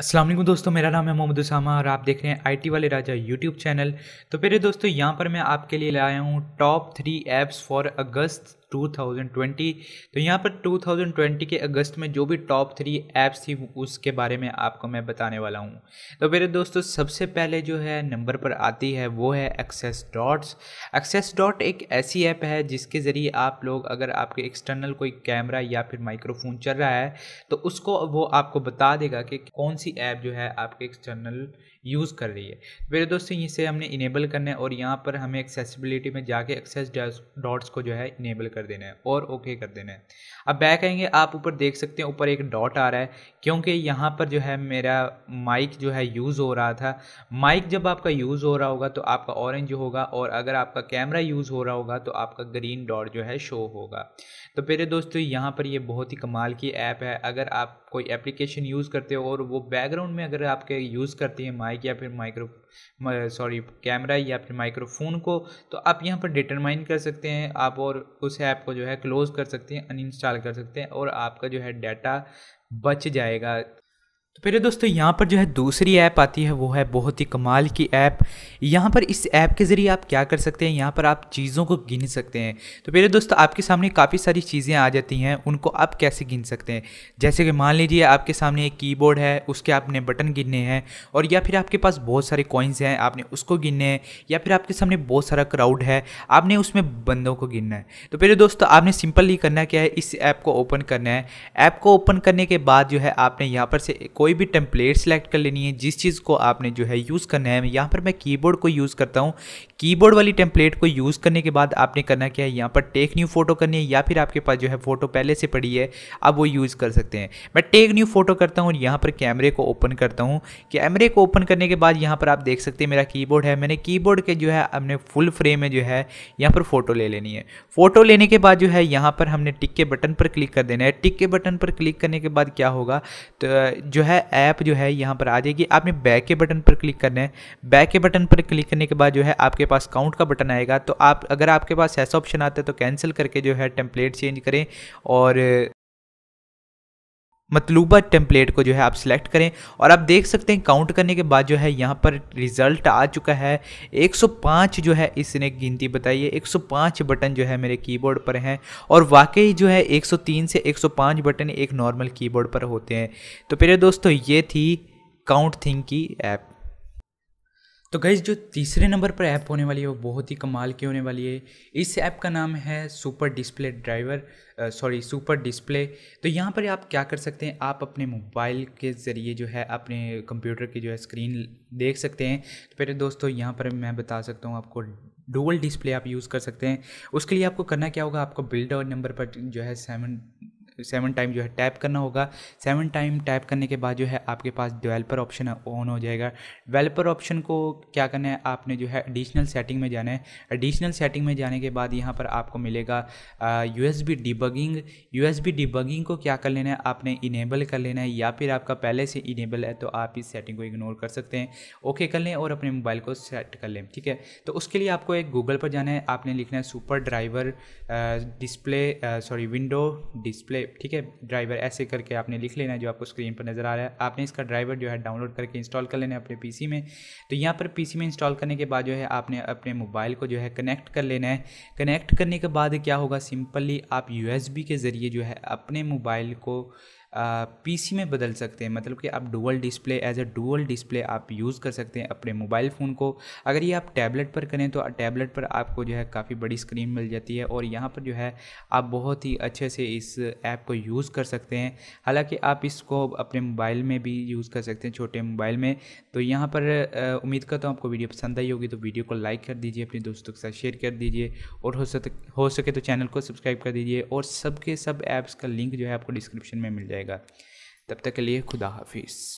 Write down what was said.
असलम दोस्तों मेरा नाम है मोहम्मद उसामा और आप देख रहे हैं आईटी वाले राजा यूट्यूब चैनल तो मेरे दोस्तों यहाँ पर मैं आपके लिए लाया हूँ top three apps for August 2020 तो यहाँ पर 2020 के अगस्त में जो भी टॉप थ्री ऐप्स थी उसके बारे में आपको मैं बताने वाला हूँ तो मेरे दोस्तों सबसे पहले जो है नंबर पर आती है वो है एक्सेस डॉट्स एक्सेस डॉट एक ऐसी ऐप है जिसके ज़रिए आप लोग अगर आपके एक्सटर्नल कोई कैमरा या फिर माइक्रोफोन चल रहा है तो उसको वो आपको बता देगा कि कौन सी ऐप जो है आपके एक्सटर्नल यूज़ कर रही है मेरे दोस्तों इसे हमने इनेबल करना है और यहाँ पर हमें एक्सेसिबिलिटी में जाके एक्सेस डॉट्स को जो है इनेबल कर देना है और ओके कर देना है अब बैक आएंगे आप ऊपर देख सकते हैं ऊपर एक डॉट आ रहा है क्योंकि यहाँ पर जो है मेरा माइक जो है यूज़ हो रहा था माइक जब आपका यूज़ हो रहा होगा तो आपका ऑरेंज होगा और अगर आपका कैमरा यूज़ हो रहा होगा तो आपका ग्रीन डॉट जो है शो होगा तो मेरे दोस्तों यहाँ पर ये यह बहुत ही कमाल की ऐप है अगर आप कोई एप्लीकेशन यूज़ करते हो और वो बैकग्राउंड में अगर आपके यूज़ करती है माइक या फिर माइक्रो सॉरी कैमरा या फिर माइक्रोफोन को तो आप यहाँ पर डिटरमाइन कर सकते हैं आप और उस ऐप को जो है क्लोज़ कर सकते हैं अनइंस्टॉल कर सकते हैं और आपका जो है डाटा बच जाएगा तो मेरे दोस्तों यहाँ पर जो है दूसरी ऐप आती है वो है बहुत ही कमाल की ऐप यहाँ पर इस ऐप के ज़रिए आप क्या कर सकते हैं यहाँ पर आप चीज़ों को गिन सकते हैं तो मेरे दोस्तों आपके सामने काफ़ी सारी चीज़ें आ जाती हैं उनको आप कैसे गिन सकते हैं जैसे कि मान लीजिए आपके सामने एक की है उसके आपने बटन गिनने हैं और या फिर आपके पास बहुत सारे कॉइन्स हैं आपने उसको गिनने हैं या फिर आपके सामने बहुत सारा क्राउड है आपने उसमें बंदों को गिनना है तो मेरे दोस्तों आपने सिंपली करना क्या है इस ऐप को ओपन करना है ऐप को ओपन करने के बाद जो है आपने यहाँ पर से कोई भी टेम्पलेट सेलेक्ट कर लेनी है जिस चीज़ को आपने जो है यूज़ करना है यहाँ पर मैं कीबोर्ड को यूज़ करता हूँ कीबोर्ड वाली टेम्पलेट को यूज़ करने के बाद आपने करना क्या है यहाँ पर टेक न्यू फोटो करनी है या फिर आपके पास जो है फोटो पहले से पड़ी है आप वो यूज़ कर सकते हैं मैं टेक न्यू फोटो करता हूँ और यहाँ पर कैमरे को ओपन करता हूँ कैमरे को ओपन करने के बाद यहाँ पर आप देख सकते हैं मेरा कीबोर्ड है मैंने कीबोर्ड के जो है हमने फुल फ्रेम में जो है यहाँ पर फोटो ले लेनी है फोटो लेने के बाद जो है यहाँ पर हमने टिक के बटन पर क्लिक कर देना है टिक के बटन पर क्लिक करने के बाद क्या होगा तो जो है है ऐप जो है यहाँ पर आ जाएगी आपने बैक के बटन पर क्लिक करना है बैक के बटन पर क्लिक करने के बाद जो है आपके पास काउंट का बटन आएगा तो आप अगर आपके पास ऐसा ऑप्शन आता है तो कैंसिल करके जो है टेम्पलेट चेंज करें और मतलूबा टेम्पलेट को जो है आप सिलेक्ट करें और आप देख सकते हैं काउंट करने के बाद जो है यहाँ पर रिज़ल्ट आ चुका है 105 जो है इसने गिनती बताई है 105 बटन जो है मेरे कीबोर्ड पर हैं और वाकई जो है 103 से 105 बटन एक नॉर्मल कीबोर्ड पर होते हैं तो मेरे दोस्तों ये थी काउंट थिंग की ऐप तो गई जो तीसरे नंबर पर ऐप होने वाली है वो बहुत ही कमाल की होने वाली है इस ऐप का नाम है super display driver sorry super display तो यहाँ पर आप क्या कर सकते हैं आप अपने मोबाइल के ज़रिए जो है अपने कंप्यूटर की जो है स्क्रीन देख सकते हैं तो पहले दोस्तों यहाँ पर मैं बता सकता हूँ आपको डुअल डिस्प्ले आप यूज़ कर सकते हैं उसके लिए आपको करना क्या होगा आपको बिल्ड और नंबर पर जो है सेवन सेवन टाइम जो है टैप करना होगा सेवन टाइम टैप करने के बाद जो है आपके पास डेवलपर ऑप्शन है ऑन हो जाएगा डेवलपर ऑप्शन को क्या करना है आपने जो है एडिशनल सेटिंग में जाना है एडिशनल सेटिंग में जाने के बाद यहाँ पर आपको मिलेगा U S B debugging U S B debugging को क्या कर लेना है आपने इनेबल कर लेना है या फिर आपका पहले से इनेबल है तो आप इस सेटिंग को इग्नोर कर सकते हैं ओके कर लें और अपने मोबाइल को सेट कर लें ठीक है तो उसके लिए आपको एक गूगल पर जाना है आपने लिखना है super driver display sorry window display ठीक है ड्राइवर ऐसे करके आपने लिख लेना है जो आपको स्क्रीन पर नज़र आ रहा है आपने इसका ड्राइवर जो है डाउनलोड करके इंस्टॉल कर लेना है अपने पीसी में तो यहाँ पर पीसी में इंस्टॉल करने के बाद जो है आपने अपने मोबाइल को जो है कनेक्ट कर लेना है कनेक्ट करने के बाद क्या होगा सिंपली आप यू के ज़रिए जो है अपने मोबाइल को पीसी में बदल सकते हैं मतलब कि आप dual display as a dual display आप यूज़ कर सकते हैं अपने मोबाइल फ़ोन को अगर ये आप टैबलेट पर करें तो टैबलेट पर आपको जो है काफ़ी बड़ी स्क्रीन मिल जाती है और यहाँ पर जो है आप बहुत ही अच्छे से इस ऐप को यूज़ कर सकते हैं हालाँकि आप इसको अपने मोबाइल में भी यूज़ कर सकते हैं छोटे मोबाइल में तो यहाँ पर उम्मीद करता हूँ आपको वीडियो पसंद आई होगी तो वीडियो को लाइक कर दीजिए अपने दोस्तों के साथ शेयर कर दीजिए और हो सके हो सके तो चैनल को सब्सक्राइब कर दीजिए और सबके सब ऐप्स का लिंक जो है आपको डिस्क्रिप्शन में मिल जाएगा जाएगा तब तक के लिए खुदा हाफिज़